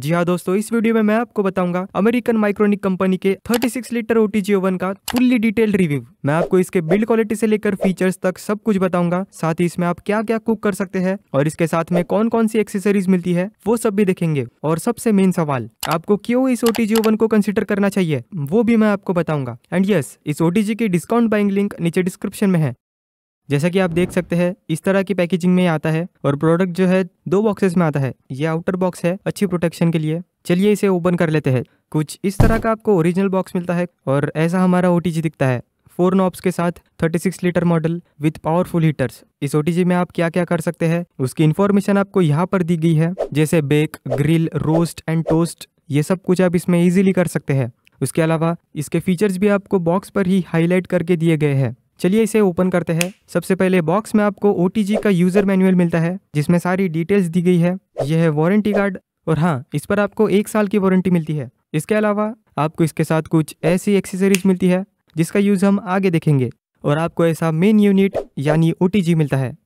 जी हाँ दोस्तों इस वीडियो में मैं आपको बताऊंगा अमेरिकन माइक्रोनिक कंपनी के 36 लीटर ओटीजी ओवन का फुल्ली डिटेल रिव्यू मैं आपको इसके बिल्ड क्वालिटी से लेकर फीचर्स तक सब कुछ बताऊंगा साथ ही इसमें आप क्या क्या कुक कर सकते हैं और इसके साथ में कौन कौन सी एक्सेसरीज मिलती है वो सब भी देखेंगे और सबसे मेन सवाल आपको क्यों इस ओटीजी ओवन को कंसिडर करना चाहिए वो भी मैं आपको बताऊंगा एंड यस इस ओटीजी की डिस्काउंट बाइंग लिंक नीचे डिस्क्रिप्शन में है जैसा कि आप देख सकते हैं इस तरह की पैकेजिंग में आता है और प्रोडक्ट जो है दो बॉक्सेस में आता है ये आउटर बॉक्स है अच्छी प्रोटेक्शन के लिए चलिए इसे ओपन कर लेते हैं कुछ इस तरह का आपको ओरिजिनल बॉक्स मिलता है और ऐसा हमारा ओ दिखता है फोर नॉब्स के साथ 36 litre model with powerful heaters इस ओ में आप क्या क्या कर सकते हैं उसकी इन्फॉर्मेशन आपको यहाँ पर दी गई है जैसे bake grill roast and toast ये सब कुछ आप इसमें इजीली कर सकते हैं उसके अलावा इसके फीचर्स भी आपको बॉक्स पर ही हाईलाइट करके दिए गए हैं चलिए इसे ओपन करते हैं सबसे पहले बॉक्स में आपको ओ का यूजर मैनुअल मिलता है जिसमें सारी डिटेल्स दी गई है यह है वारंटी कार्ड और हाँ इस पर आपको एक साल की वारंटी मिलती है इसके अलावा आपको इसके साथ कुछ ऐसी एक्सेसरीज मिलती है जिसका यूज़ हम आगे देखेंगे और आपको ऐसा मेन यूनिट यानी ओ मिलता है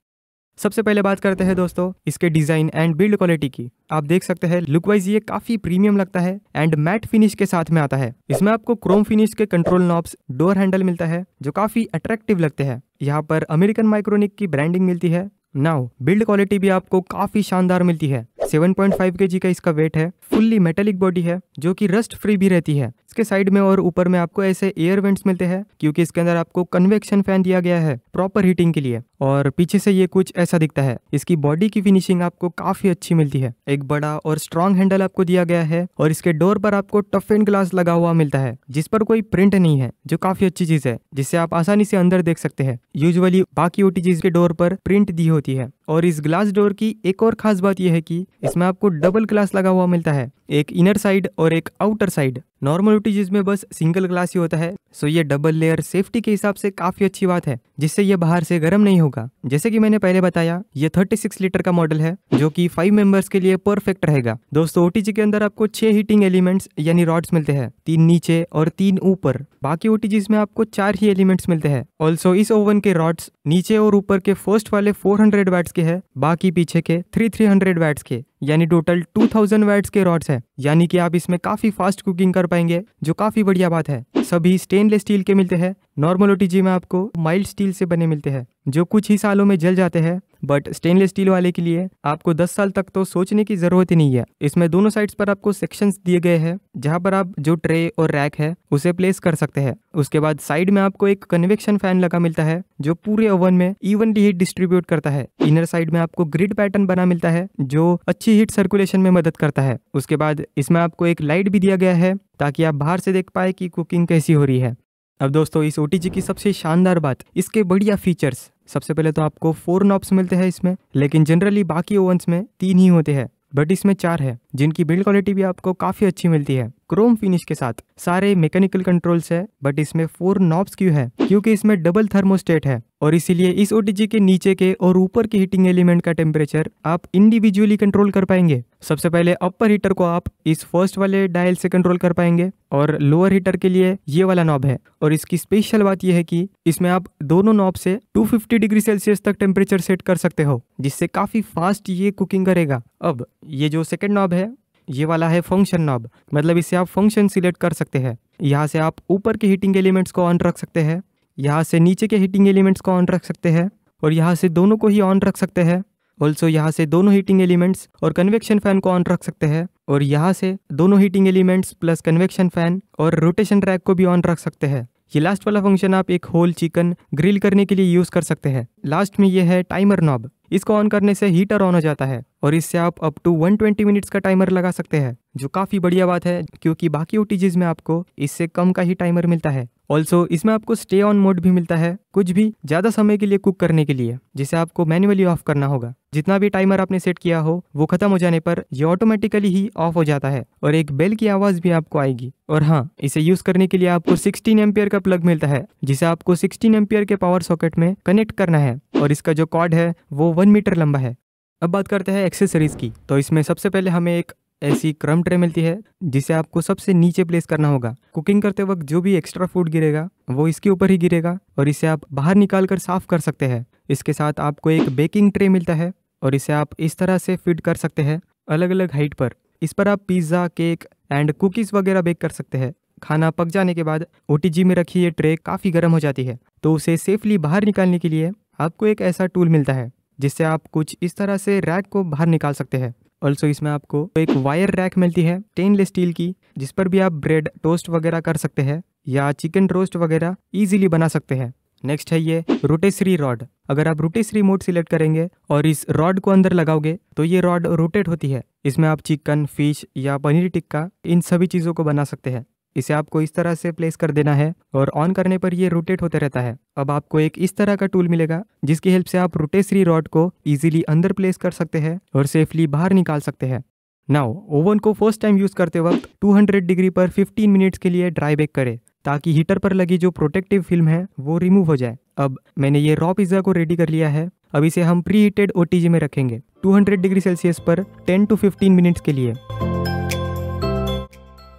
सबसे पहले बात करते हैं दोस्तों इसके डिजाइन एंड बिल्ड क्वालिटी की आप देख सकते हैं लुक वाइज ये काफी प्रीमियम लगता है एंड मैट फिनिश के साथ में आता है इसमें आपको क्रोम फिनिश के कंट्रोल नॉब्स डोर हैंडल मिलता है जो काफी अट्रैक्टिव लगते हैं यहाँ पर अमेरिकन माइक्रोनिक की ब्रांडिंग मिलती है नाउ बिल्ड क्वालिटी भी आपको काफी शानदार मिलती है 7.5 पॉइंट का इसका वेट है फुल्ली मेटेलिक बॉडी है जो कि रस्ट फ्री भी रहती है इसके साइड में और ऊपर में आपको ऐसे एयर वेंट्स मिलते हैं क्योंकि इसके अंदर आपको कन्वेक्शन फैन दिया गया है प्रॉपर हीटिंग के लिए और पीछे से ये कुछ ऐसा दिखता है इसकी बॉडी की फिनिशिंग आपको काफी अच्छी मिलती है एक बड़ा और स्ट्रॉन्ग हैंडल आपको दिया गया है और इसके डोर पर आपको टफ एंड ग्लास लगा हुआ मिलता है जिस पर कोई प्रिंट नहीं है जो काफी अच्छी चीज है जिसे आप आसानी से अंदर देख सकते हैं यूजली बाकी चीज के डोर पर प्रिंट दी होती है और इस ग्लास डोर की एक और खास बात यह है कि इसमें आपको डबल ग्लास लगा हुआ मिलता है एक इनर साइड और एक आउटर साइड नॉर्मल वोल्टेज में बस सिंगल ग्लास ही होता है सो ये डबल लेयर सेफ्टी के हिसाब से काफी अच्छी बात है जिससे ये बाहर से गर्म नहीं होगा जैसे कि मैंने पहले बताया ये 36 लीटर का मॉडल है जो कि फाइव मेंबर्स के लिए परफेक्ट रहेगा दोस्तों ओटीजी के अंदर आपको छह हीटिंग एलिमेंट्स यानी रॉड्स मिलते हैं तीन नीचे और तीन ऊपर बाकी ओटीजी में आपको चार ही एलिमेंट्स मिलते हैं ऑल्सो इस ओवन के रॉड्स नीचे और ऊपर के फर्स्ट वाले फोर हंड्रेड के है बाकी पीछे के थ्री थ्री हंड्रेड के यानी टोटल 2000 वैट्स के रॉड्स है यानी कि आप इसमें काफी फास्ट कुकिंग कर पाएंगे जो काफी बढ़िया बात है सभी स्टेनलेस स्टील के मिलते हैं नॉर्मल ओ में आपको माइल्ड स्टील से बने मिलते हैं जो कुछ ही सालों में जल जाते हैं बट स्टेनलेस स्टील वाले के लिए आपको 10 साल तक तो सोचने की जरूरत ही नहीं है इसमें दोनों साइड्स पर आपको सेक्शंस दिए गए हैं जहां पर आप जो ट्रे और रैक है उसे प्लेस कर सकते हैं उसके बाद साइड में आपको एक कन्वेक्शन फैन लगा मिलता है जो पूरे ओवन में इवनली हीट डिस्ट्रीब्यूट करता है इनर साइड में आपको ग्रिड पैटर्न बना मिलता है जो अच्छी हीट सर्कुलेशन में मदद करता है उसके बाद इसमें आपको एक लाइट भी दिया गया है ताकि आप बाहर से देख पाए की कुकिंग कैसी हो रही है अब दोस्तों इस ओ की सबसे शानदार बात इसके बढ़िया फीचर्स सबसे पहले तो आपको फोर नॉब्स मिलते हैं इसमें लेकिन जनरली बाकी ओवंस में तीन ही होते हैं बट इसमें चार है जिनकी बिल्ड क्वालिटी भी आपको काफ़ी अच्छी मिलती है क्रोम फिनिश के साथ सारे मैकेनिकल कंट्रोल्स है बट इसमें फोर नॉब्स क्यों है क्योंकि इसमें डबल थर्मोस्टेट है और इसीलिए इस ओटीजी के नीचे के और ऊपर के हीटिंग एलिमेंट का टेम्परेचर आप इंडिविजुअली कंट्रोल कर पाएंगे सबसे पहले अपर हीटर को आप इस फर्स्ट वाले डायल से कंट्रोल कर पाएंगे और लोअर हीटर के लिए ये वाला नॉब है और इसकी स्पेशल बात यह है कि इसमें आप दोनों नॉब से 250 डिग्री सेल्सियस तक टेम्परेचर सेट कर सकते हो जिससे काफी फास्ट ये कुकिंग करेगा अब ये जो सेकेंड नॉब है ये वाला है फंक्शन नॉब मतलब इससे आप फंक्शन सिलेक्ट कर सकते हैं यहाँ से आप ऊपर के हीटिंग एलिमेंट्स को ऑन रख सकते हैं यहाँ से नीचे के हीटिंग एलिमेंट्स को ऑन रख सकते हैं और यहाँ से दोनों को ही ऑन रख सकते हैं ऑल्सो यहाँ से दोनों हीटिंग एलिमेंट्स और कन्वेक्शन फैन को ऑन रख सकते हैं और यहाँ से दोनों heating elements plus convection fan और रोटेशन ट्रैक को भी ऑन रख सकते हैं ये लास्ट वाला फंक्शन आप एक होल चिकन ग्रिल करने के लिए यूज़ कर सकते हैं लास्ट में ये है टाइमर नॉब इसको ऑन करने से हीटर ऑन हो जाता है और इससे आप अप टू 120 मिनट्स का टाइमर लगा सकते हैं जो काफ़ी बढ़िया बात है क्योंकि बाकी ओ में आपको इससे कम का ही टाइमर मिलता है ऑल्सो इसमें आपको स्टे ऑन मोड भी मिलता है कुछ भी ज़्यादा समय के लिए कुक करने के लिए जिसे आपको मैन्युअली ऑफ करना होगा जितना भी टाइमर आपने सेट किया हो वो खत्म हो जाने पर ये ऑटोमेटिकली ही ऑफ हो जाता है और एक बेल की आवाज़ भी आपको आएगी और हाँ इसे यूज़ करने के लिए आपको 16 एम्पियर का प्लग मिलता है जिसे आपको 16 एम्पियर के पावर सॉकेट में कनेक्ट करना है और इसका जो कॉर्ड है वो वन मीटर लंबा है अब बात करते हैं एक्सेसरीज़ की तो इसमें सबसे पहले हमें एक ऐसी क्रम ट्रे मिलती है जिसे आपको सबसे नीचे प्लेस करना होगा कुकिंग करते वक्त जो भी एक्स्ट्रा फूड गिरेगा वो इसके ऊपर ही गिरेगा और इसे आप बाहर निकाल कर साफ कर सकते हैं इसके साथ आपको एक बेकिंग ट्रे मिलता है और इसे आप इस तरह से फिट कर सकते हैं अलग अलग हाइट पर इस पर आप पिज़्ज़ा केक एंड कुकीज़ वगैरह बेक कर सकते हैं खाना पक जाने के बाद ओ में रखी ये ट्रे काफ़ी गर्म हो जाती है तो उसे सेफली बाहर निकालने के लिए आपको एक ऐसा टूल मिलता है जिससे आप कुछ इस तरह से रैक को बाहर निकाल सकते हैं ऑल्सो इसमें आपको एक वायर रैक मिलती है स्टेनलेस स्टील की जिस पर भी आप ब्रेड टोस्ट वगैरह कर सकते हैं या चिकन रोस्ट वगैरह इजीली बना सकते हैं नेक्स्ट है ये रोटेसरी रॉड अगर आप रोटेसरी मोड सिलेक्ट करेंगे और इस रॉड को अंदर लगाओगे तो ये रॉड रोटेट होती है इसमें आप चिकन फिश या पनीर टिक्का इन सभी चीज़ों को बना सकते हैं इसे आपको इस तरह से प्लेस कर देना है और ऑन करने पर ये रोटेट होते रहता है अब आपको एक इस तरह का टूल मिलेगा जिसकी हेल्प से आप रोटेसरी रॉड को इजीली अंदर प्लेस कर सकते हैं और सेफली बाहर निकाल सकते हैं नाउ ओवन को फर्स्ट टाइम यूज़ करते वक्त 200 डिग्री पर 15 मिनट्स के लिए ड्राई बेक करें ताकि हीटर पर लगी जो प्रोटेक्टिव फिल्म है वो रिमूव हो जाए अब मैंने ये रॉ पिज़्ज़ा को रेडी कर लिया है अब इसे हम प्री हीटेड ओ में रखेंगे 200 डिग्री सेल्सियस पर 10 टू 15 मिनट्स के लिए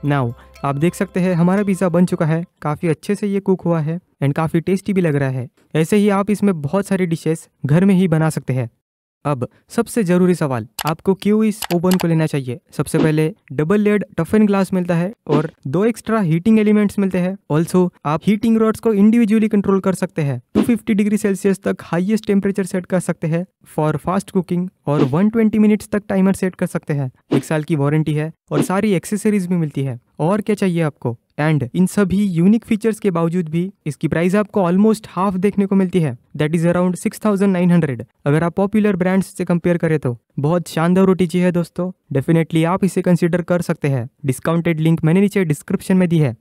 नाउ आप देख सकते हैं हमारा पिज़्ज़ा बन चुका है काफ़ी अच्छे से ये कुक हुआ है एंड काफ़ी टेस्टी भी लग रहा है ऐसे ही आप इसमें बहुत सारी डिशेस घर में ही बना सकते हैं अब सबसे ज़रूरी सवाल आपको क्यों इस ओवन को लेना चाहिए सबसे पहले डबल लेड टफेन ग्लास मिलता है और दो एक्स्ट्रा हीटिंग एलिमेंट्स मिलते हैं ऑल्सो आप हीटिंग रॉड्स को इंडिविजुअली कंट्रोल कर सकते हैं 250 डिग्री सेल्सियस तक हाईएस्ट टेम्परेचर सेट कर सकते हैं फॉर फास्ट कुकिंग और 120 मिनट्स तक टाइमर सेट कर सकते हैं एक साल की वारंटी है और सारी एक्सेसरीज भी मिलती है और क्या चाहिए आपको एंड इन सभी यूनिक फीचर्स के बावजूद भी इसकी प्राइस आपको ऑलमोस्ट हाफ देखने को मिलती है that is around six thousand nine hundred अगर आप पॉपुलर ब्रांड्स से कंपेयर करें तो बहुत शानदार ओटीजी है दोस्तों डेफिनेटली आप इसे कंसिडर कर सकते हैं डिस्काउंटेड लिंक मैंने नीचे डिस्क्रिप्शन में दी है